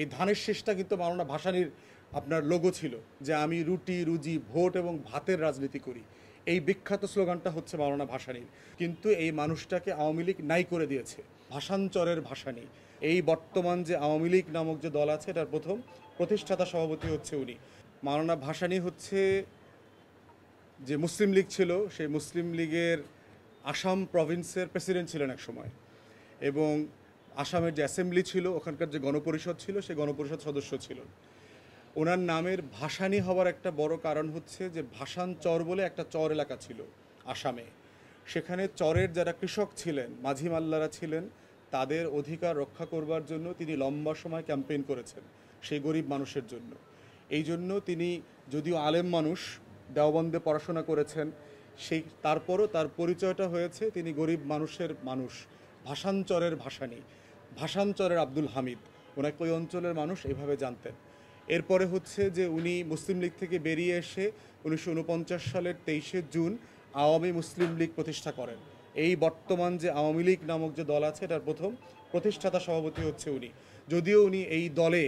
এই ধানের শেষটা কিন্তু মাওলানা ভাসানির আপনার লোগো ছিল যে আমি রুটি রুজি ভোট এবং ভাতের রাজনীতি করি এই বিখ্যাত স্লোগানটা হচ্ছে মাওলানা ভাসানির কিন্তু এই মানুষটাকে আওয়ামী লীগ নাই করে দিয়েছে ভাষাঞ্চরের ভাসানি এই বর্তমান যে আওয়ামী লীগ নামক যে দল আছে এটার প্রথম প্রতিষ্ঠাতা সভাপতি হচ্ছে উনি মাওলানা ভাসানি হচ্ছে যে মুসলিম লীগ ছিল সেই মুসলিম লীগের আসাম প্রভিন্সের প্রেসিডেন্ট ছিলেন এক সময় এবং আসামের যে অ্যাসেম্বলি ছিল ওখানকার যে গণপরিষদ ছিল সে গণপরিষদ সদস্য ছিল ওনার নামের ভাসানি হওয়ার একটা বড় কারণ হচ্ছে যে ভাসান চর বলে একটা চর এলাকা ছিল আসামে সেখানে চরের যারা কৃষক ছিলেন মাঝি মাল্লারা ছিলেন তাদের অধিকার রক্ষা করবার জন্য তিনি লম্বা সময় ক্যাম্পেইন করেছেন সেই গরিব মানুষের জন্য এই জন্য তিনি যদিও আলেম মানুষ দেওবন্দে পড়াশোনা করেছেন সেই তারপরও তার পরিচয়টা হয়েছে তিনি গরিব মানুষের মানুষ ভাষাঞ্চরের ভাষানী ভাষাঞ্চলের আব্দুল হামিদ ওনাকে ওই অঞ্চলের মানুষ এভাবে জানতেন এরপরে হচ্ছে যে উনি মুসলিম লীগ থেকে বেরিয়ে এসে উনিশশো সালের তেইশে জুন আওয়ামী মুসলিম লীগ প্রতিষ্ঠা করেন এই বর্তমান যে আওয়ামী লীগ নামক যে দল আছে এটার প্রথম প্রতিষ্ঠাতা সভাপতি হচ্ছে উনি যদিও উনি এই দলে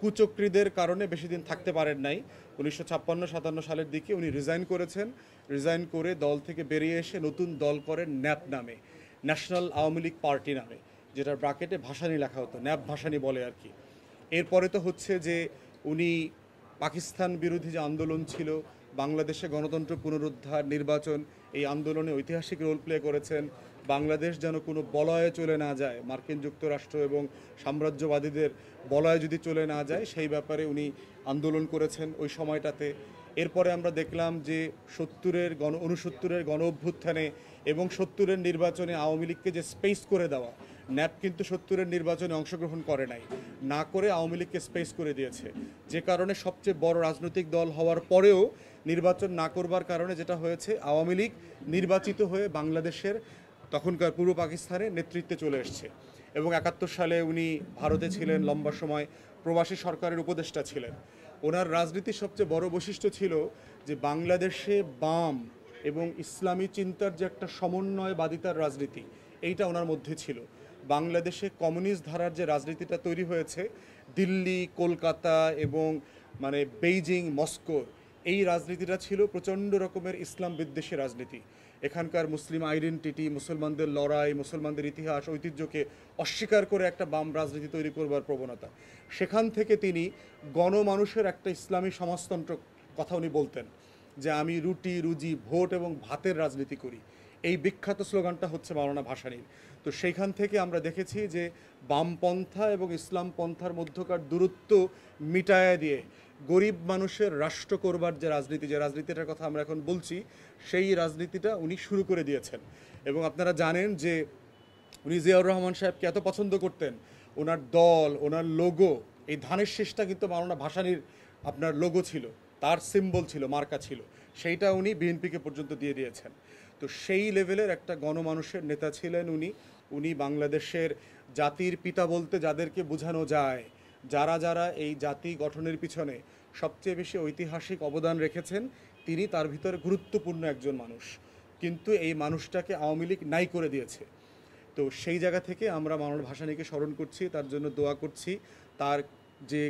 কুচক্রীদের কারণে বেশি দিন থাকতে পারেন নাই উনিশশো ছাপ্পান্ন সাতান্ন সালের দিকে উনি রিজাইন করেছেন রিজাইন করে দল থেকে বেরিয়ে এসে নতুন দল করেন ন্যাপ নামে ন্যাশনাল আওয়ামী লীগ পার্টি নামে যেটার ব্রাকেটে ভাসানি লেখা হতো ন্যাব ভাসানি বলে আর কি এরপরে তো হচ্ছে যে উনি পাকিস্তান বিরোধী যে আন্দোলন ছিল বাংলাদেশে গণতন্ত্র পুনরুদ্ধার নির্বাচন এই আন্দোলনে ঐতিহাসিক রোল প্লে করেছেন বাংলাদেশ যেন কোনো বলয়ে চলে না যায় মার্কিন যুক্তরাষ্ট্র এবং সাম্রাজ্যবাদীদের বলয়ে যদি চলে না যায় সেই ব্যাপারে উনি আন্দোলন করেছেন ওই সময়টাতে এরপরে আমরা দেখলাম যে সত্তরের গণ অনুসত্তরের গণ অভ্যুত্থানে এবং সত্তরের নির্বাচনে আওয়ামী লীগকে যে স্পেস করে দেওয়া ন্যাপ কিন্তু সত্তরের নির্বাচনে অংশগ্রহণ করে নাই না করে আওয়ামী লীগকে স্পেস করে দিয়েছে যে কারণে সবচেয়ে বড় রাজনৈতিক দল হওয়ার পরেও নির্বাচন না করবার কারণে যেটা হয়েছে আওয়ামী লীগ নির্বাচিত হয়ে বাংলাদেশের তখনকার পূর্ব পাকিস্তানে নেতৃত্বে চলে এসছে এবং একাত্তর সালে উনি ভারতে ছিলেন লম্বা সময় প্রবাসী সরকারের উপদেষ্টা ছিলেন ওনার রাজনীতির সবচেয়ে বড় বৈশিষ্ট্য ছিল যে বাংলাদেশে বাম এবং ইসলামী চিন্তার যে একটা সমন্বয় বাদিতার রাজনীতি এইটা ওনার মধ্যে ছিল বাংলাদেশে কমিউনিস্ট ধারার যে রাজনীতিটা তৈরি হয়েছে দিল্লি কলকাতা এবং মানে বেইজিং মস্কো এই রাজনীতিটা ছিল প্রচণ্ড রকমের ইসলাম বিদ্বেষী রাজনীতি এখানকার মুসলিম আইডেন্টিটি মুসলমানদের লড়াই মুসলমানদের ইতিহাস ঐতিহ্যকে অস্বীকার করে একটা বাম রাজনীতি তৈরি করবার প্রবণতা সেখান থেকে তিনি গণমানুষের একটা ইসলামী সমাজতন্ত্র কথা উনি বলতেন যে আমি রুটি রুজি ভোট এবং ভাতের রাজনীতি করি এই বিখ্যাত স্লোগানটা হচ্ছে মাওলানা ভাসানির তো সেইখান থেকে আমরা দেখেছি যে বামপন্থা এবং ইসলাম পন্থার মধ্যকার দূরত্ব মিটায়া দিয়ে গরিব মানুষের রাষ্ট্র করবার যে রাজনীতি যে রাজনীতিটার কথা আমরা এখন বলছি সেই রাজনীতিটা উনি শুরু করে দিয়েছেন এবং আপনারা জানেন যে উনি জিয়াউর রহমান সাহেবকে এত পছন্দ করতেন ওনার দল ওনার লোগো এই ধানের শেষটা কিন্তু মাওলানা ভাসানির আপনার লোগো ছিল তার সিম্বল ছিল মার্কা ছিল সেইটা উনি বিএনপিকে পর্যন্ত দিয়ে দিয়েছেন তো সেই লেভেলের একটা গণমানুষের নেতা ছিলেন উনি উনি বাংলাদেশের জাতির পিতা বলতে যাদেরকে বোঝানো যায় যারা যারা এই জাতি গঠনের পিছনে সবচেয়ে বেশি ঐতিহাসিক অবদান রেখেছেন তিনি তার ভিতরে গুরুত্বপূর্ণ একজন মানুষ কিন্তু এই মানুষটাকে আওয়ামী লীগ নাই করে দিয়েছে তো সেই জায়গা থেকে আমরা মানব ভাসানীকে স্মরণ করছি তার জন্য দোয়া করছি তার যে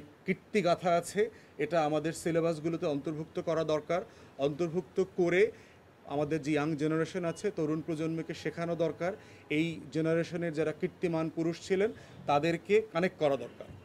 গাথা আছে এটা আমাদের সিলেবাসগুলোতে অন্তর্ভুক্ত করা দরকার অন্তর্ভুক্ত করে আমাদের যে ইয়াং জেনারেশন আছে তরুণ প্রজন্মকে শেখানো দরকার এই জেনারেশনের যারা কীর্তিমান পুরুষ ছিলেন তাদেরকে কানেক্ট করা দরকার